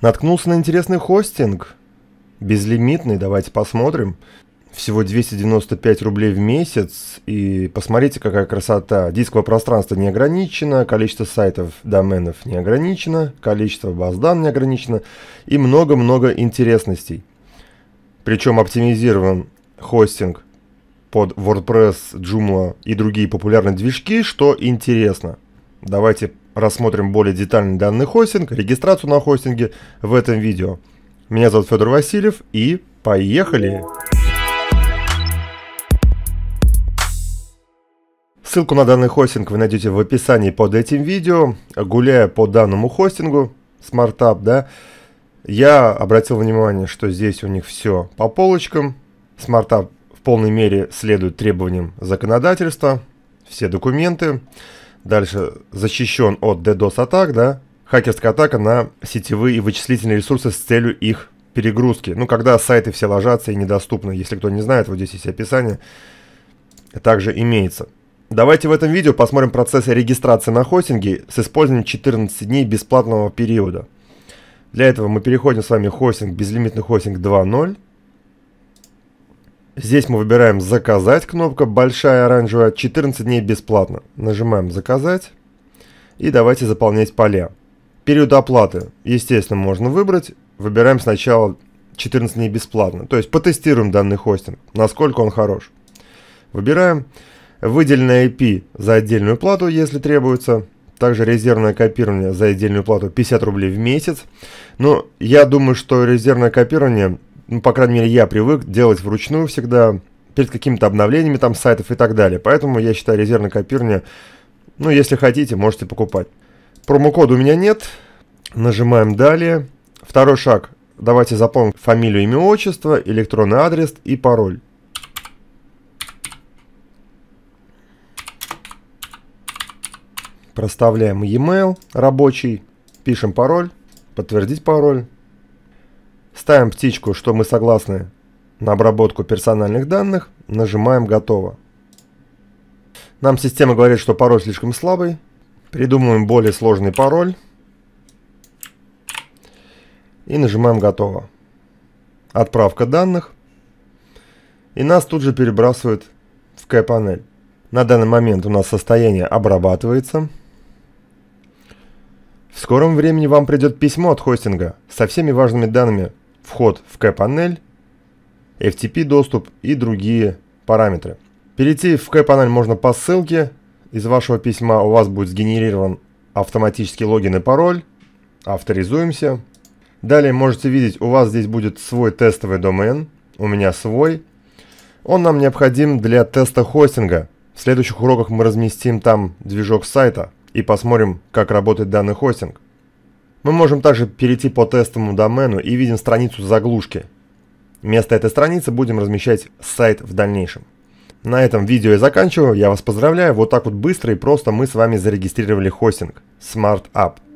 Наткнулся на интересный хостинг. Безлимитный, давайте посмотрим. Всего 295 рублей в месяц. И посмотрите, какая красота. Дисковое пространство не ограничено, количество сайтов доменов не ограничено, количество баз данных не ограничено и много-много интересностей. Причем оптимизирован хостинг под WordPress, Joomla и другие популярные движки, что интересно. Давайте рассмотрим более детально данный хостинг, регистрацию на хостинге в этом видео. Меня зовут Федор Васильев и поехали! Ссылку на данный хостинг вы найдете в описании под этим видео. Гуляя по данному хостингу, SmartUp, да, я обратил внимание, что здесь у них все по полочкам. SmartUp в полной мере следует требованиям законодательства, все документы. Дальше защищен от DDoS-атак, да? Хакерская атака на сетевые и вычислительные ресурсы с целью их перегрузки. Ну, когда сайты все ложатся и недоступны. Если кто не знает, вот здесь есть описание. Также имеется. Давайте в этом видео посмотрим процесс регистрации на хостинге с использованием 14 дней бесплатного периода. Для этого мы переходим с вами в хостинг безлимитный хостинг 2.0. Здесь мы выбираем «Заказать» кнопка, большая оранжевая, 14 дней бесплатно. Нажимаем «Заказать» и давайте заполнять поля. Период оплаты, естественно, можно выбрать. Выбираем сначала 14 дней бесплатно. То есть потестируем данный хостинг, насколько он хорош. Выбираем выделенное IP за отдельную плату, если требуется. Также резервное копирование за отдельную плату 50 рублей в месяц. Но ну, я думаю, что резервное копирование ну, по крайней мере, я привык делать вручную всегда, перед какими-то обновлениями там сайтов и так далее. Поэтому я считаю резервная копирование, ну, если хотите, можете покупать. Промокода у меня нет. Нажимаем «Далее». Второй шаг. Давайте заполним фамилию, имя, отчество, электронный адрес и пароль. Проставляем e-mail рабочий, пишем пароль, подтвердить пароль. Ставим птичку, что мы согласны на обработку персональных данных, нажимаем «Готово». Нам система говорит, что пароль слишком слабый. Придумываем более сложный пароль. И нажимаем «Готово». Отправка данных. И нас тут же перебрасывают в K-панель. На данный момент у нас состояние обрабатывается. В скором времени вам придет письмо от хостинга со всеми важными данными вход в K-панель, FTP доступ и другие параметры. Перейти в K-панель можно по ссылке. Из вашего письма у вас будет сгенерирован автоматический логин и пароль. Авторизуемся. Далее можете видеть, у вас здесь будет свой тестовый домен. У меня свой. Он нам необходим для теста хостинга. В следующих уроках мы разместим там движок сайта и посмотрим, как работает данный хостинг. Мы можем также перейти по тестовому домену и видим страницу заглушки. Вместо этой страницы будем размещать сайт в дальнейшем. На этом видео я заканчиваю. Я вас поздравляю. Вот так вот быстро и просто мы с вами зарегистрировали хостинг SmartUp.